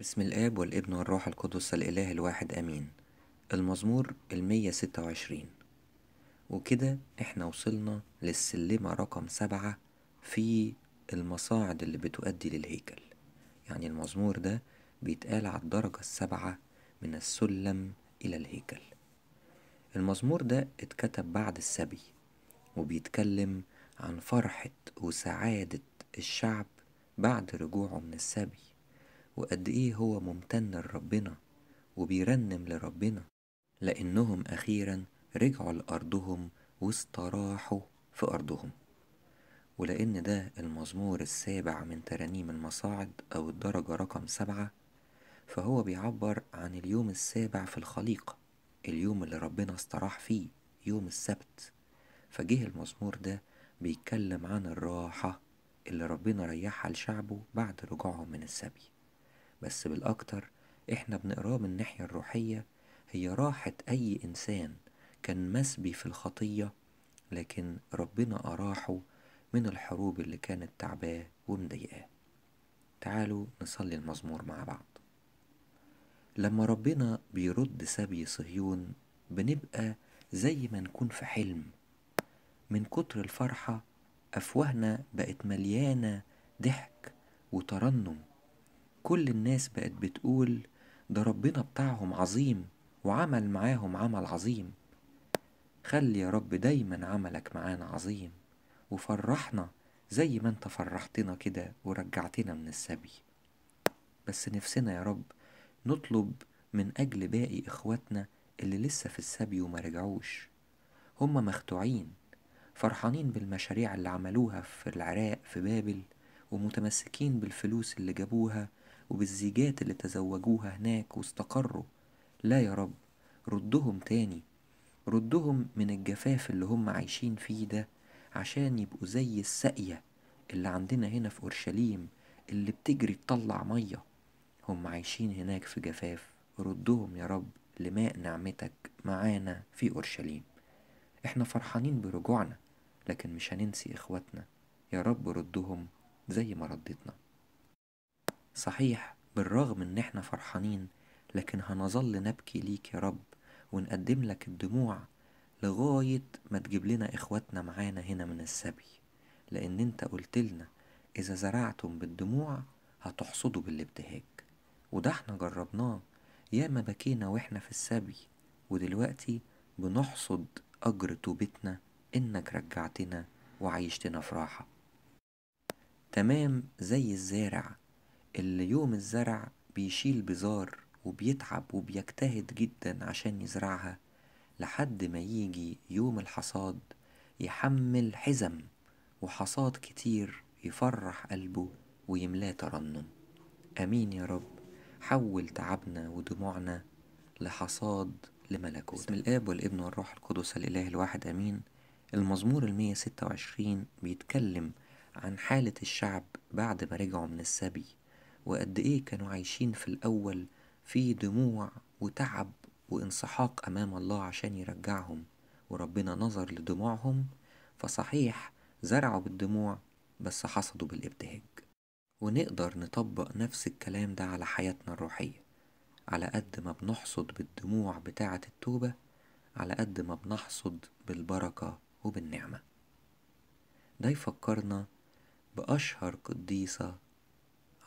بسم الآب والابن والروح القدس الإله الواحد أمين المزمور المية ستة وعشرين وكده احنا وصلنا للسلمة رقم سبعة في المصاعد اللي بتؤدي للهيكل يعني المزمور ده بيتقال على الدرجة السبعة من السلم إلى الهيكل المزمور ده اتكتب بعد السبي وبيتكلم عن فرحة وسعادة الشعب بعد رجوعه من السبي وقد إيه هو ممتن لربنا وبيرنم لربنا لأنهم أخيرا رجعوا لأرضهم واستراحوا في أرضهم ولأن ده المزمور السابع من ترانيم المصاعد أو الدرجة رقم سبعة فهو بيعبر عن اليوم السابع في الخليقة اليوم اللي ربنا استراح فيه يوم السبت فجه المزمور ده بيتكلم عن الراحة اللي ربنا ريحها لشعبه بعد رجوعهم من السبي بس بالأكتر إحنا بنقراه من الناحية الروحية هي راحة أي إنسان كان مسبي في الخطية لكن ربنا أراحه من الحروب اللي كانت تعباه ومضايقاه تعالوا نصلي المزمور مع بعض لما ربنا بيرد سبي صهيون بنبقى زي ما نكون في حلم من كتر الفرحة أفواهنا بقت مليانة ضحك وترنم كل الناس بقت بتقول ده ربنا بتاعهم عظيم وعمل معاهم عمل عظيم خلي يا رب دايما عملك معانا عظيم وفرحنا زي ما انت فرحتنا كده ورجعتنا من السبي بس نفسنا يا رب نطلب من أجل باقي إخواتنا اللي لسه في السبي وما رجعوش هم مخدوعين فرحانين بالمشاريع اللي عملوها في العراق في بابل ومتمسكين بالفلوس اللي جابوها وبالزيجات اللي تزوجوها هناك واستقروا لا يا رب ردهم تاني ردهم من الجفاف اللي هم عايشين فيه ده عشان يبقوا زي الساقية اللي عندنا هنا في أورشليم اللي بتجري تطلع مية هم عايشين هناك في جفاف ردهم يا رب لماء نعمتك معانا في أورشليم احنا فرحانين برجوعنا لكن مش هننسي إخواتنا يا رب ردهم زي ما ردتنا صحيح بالرغم ان احنا فرحانين لكن هنظل نبكي ليك يا رب ونقدم لك الدموع لغاية ما تجيب لنا إخواتنا معانا هنا من السبي لأن أنت قلت لنا إذا زرعتم بالدموع هتحصدوا بالابتهاج وده احنا جربناه ياما بكينا واحنا في السبي ودلوقتي بنحصد أجر توبتنا إنك رجعتنا وعيشتنا في راحة تمام زي الزارع اللي يوم الزرع بيشيل بزار وبيتعب وبيجتهد جدا عشان يزرعها لحد ما يجي يوم الحصاد يحمل حزم وحصاد كتير يفرح قلبه ويملاه ترنم امين يا رب حول تعبنا ودموعنا لحصاد لملكوت بسم الاب والابن والروح القدس الاله الواحد امين المزمور المية ستة وعشرين بيتكلم عن حالة الشعب بعد ما رجعوا من السبي وقد إيه كانوا عايشين في الأول في دموع وتعب وانسحاق أمام الله عشان يرجعهم وربنا نظر لدموعهم فصحيح زرعوا بالدموع بس حصدوا بالابتهاج ونقدر نطبق نفس الكلام ده على حياتنا الروحية على قد ما بنحصد بالدموع بتاعة التوبة على قد ما بنحصد بالبركة وبالنعمة ده يفكرنا بأشهر قديسة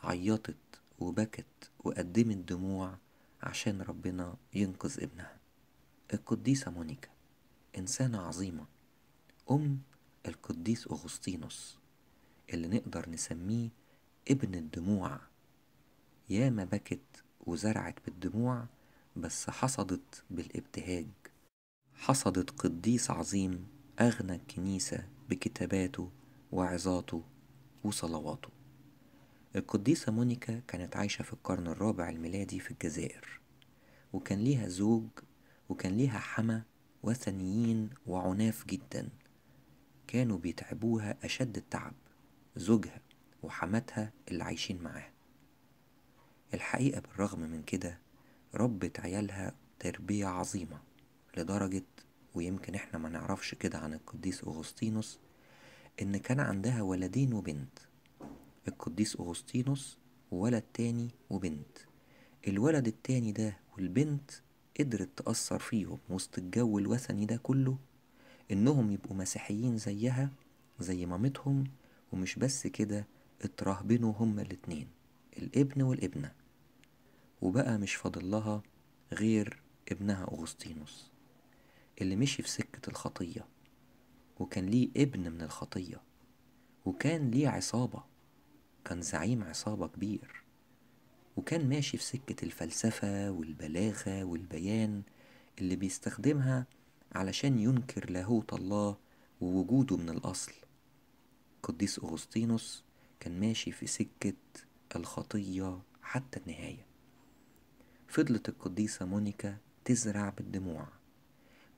عيطت وبكت وقدمت دموع عشان ربنا ينقذ ابنها القديسة مونيكا إنسانة عظيمة أم القديس أغسطينوس اللي نقدر نسميه ابن الدموع ياما بكت وزرعت بالدموع بس حصدت بالابتهاج حصدت قديس عظيم أغنى الكنيسة بكتاباته وعظاته وصلواته القديسة مونيكا كانت عايشة في القرن الرابع الميلادي في الجزائر وكان ليها زوج وكان ليها حما وثنيين وعناف جدا كانوا بيتعبوها أشد التعب زوجها وحماتها اللي عايشين معاها الحقيقة بالرغم من كده ربت عيالها تربية عظيمة لدرجة ويمكن احنا ما نعرفش كده عن القديس أغسطينوس إن كان عندها ولدين وبنت القديس أغسطينوس وولد تاني وبنت الولد التاني ده والبنت قدرت تأثر فيهم وسط الجو الوثني ده كله إنهم يبقوا مسيحيين زيها زي مامتهم ومش بس كده اترهبنوا هما الاتنين الابن والابنة وبقى مش فاضل لها غير ابنها أغسطينوس اللي مشي في سكة الخطية وكان ليه ابن من الخطية وكان ليه عصابة كان زعيم عصابة كبير وكان ماشي في سكة الفلسفة والبلاغة والبيان اللي بيستخدمها علشان ينكر لاهوت الله ووجوده من الأصل قديس أغسطينوس كان ماشي في سكة الخطية حتى النهاية فضلت القديسة مونيكا تزرع بالدموع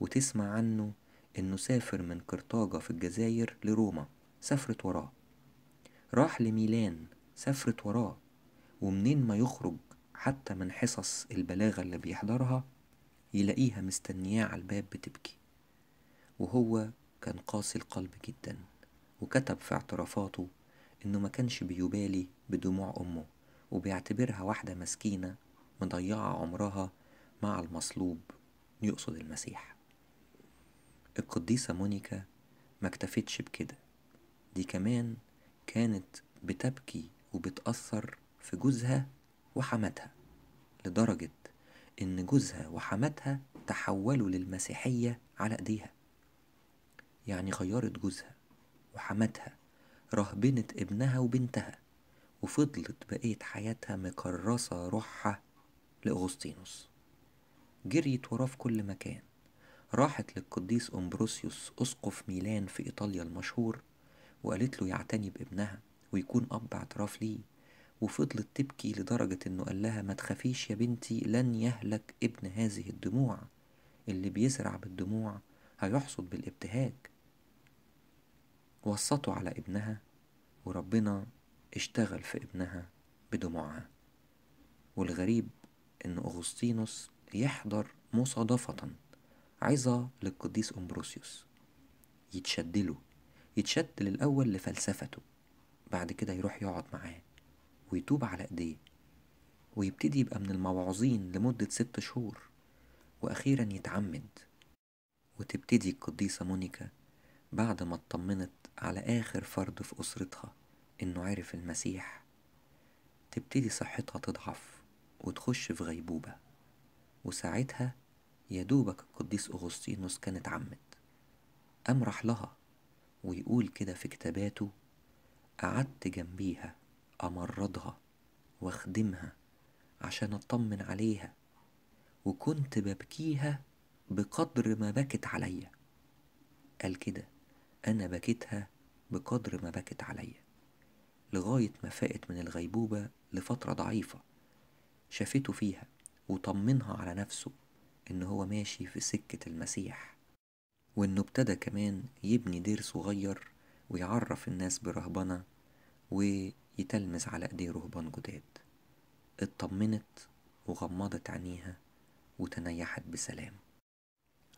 وتسمع عنه إنه سافر من قرطاجة في الجزائر لروما سافرت وراه راح لميلان سافرت وراه ومنين ما يخرج حتى من حصص البلاغة اللي بيحضرها يلاقيها مستنياه على الباب بتبكي وهو كان قاسي القلب جدا وكتب في اعترافاته انه ما كانش بيبالي بدموع امه وبيعتبرها واحدة مسكينة مضيعة عمرها مع المصلوب يقصد المسيح القديسة مونيكا ما اكتفتش بكده دي كمان كانت بتبكي وبتأثر في جوزها وحماتها لدرجة إن جوزها وحماتها تحولوا للمسيحية على إيديها يعني غيرت جوزها وحماتها رهبنت ابنها وبنتها وفضلت بقية حياتها مكرسة روحها لأغسطينوس جريت وراه في كل مكان راحت للقديس أمبروسيوس أسقف ميلان في إيطاليا المشهور وقالت له يعتني بابنها ويكون أب اعتراف ليه وفضلت تبكي لدرجة إنه قال لها ما تخافيش يا بنتي لن يهلك ابن هذه الدموع اللي بيزرع بالدموع هيحصد بالابتهاج وصته على ابنها وربنا اشتغل في ابنها بدموعها والغريب ان اغسطينوس يحضر مصادفة عظة للقديس امبروسيوس يتشدله يتشتل الأول لفلسفته بعد كده يروح يقعد معاه ويتوب على إيديه ويبتدي يبقى من الموعظين لمدة ست شهور وأخيرا يتعمد وتبتدي القديسة مونيكا بعد ما اطمنت على آخر فرد في أسرتها إنه عرف المسيح تبتدي صحتها تضعف وتخش في غيبوبة وساعتها يدوبك القديس أغسطينوس كان اتعمد أمرح لها ويقول كده في كتاباته قعدت جنبيها أمرضها واخدمها عشان أطمن عليها وكنت ببكيها بقدر ما بكت عليا قال كده أنا بكيتها بقدر ما بكت عليا لغاية ما فاقت من الغيبوبة لفترة ضعيفة شافته فيها وطمنها على نفسه إن هو ماشي في سكة المسيح وإنه ابتدى كمان يبني دير صغير ويعرف الناس برهبنة ويتلمس على إيديه رهبان جداد اطمنت وغمضت عينيها وتنيحت بسلام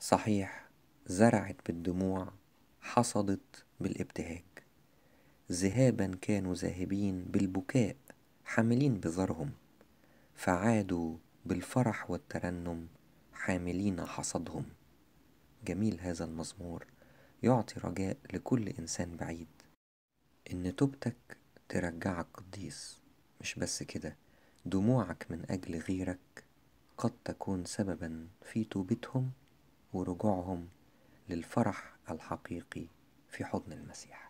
صحيح زرعت بالدموع حصدت بالابتهاج ذهابا كانوا ذاهبين بالبكاء حاملين بذرهم فعادوا بالفرح والترنم حاملين حصدهم جميل هذا المزمور يعطي رجاء لكل إنسان بعيد إن توبتك ترجعك قديس مش بس كده دموعك من أجل غيرك قد تكون سببا في توبتهم ورجوعهم للفرح الحقيقي في حضن المسيح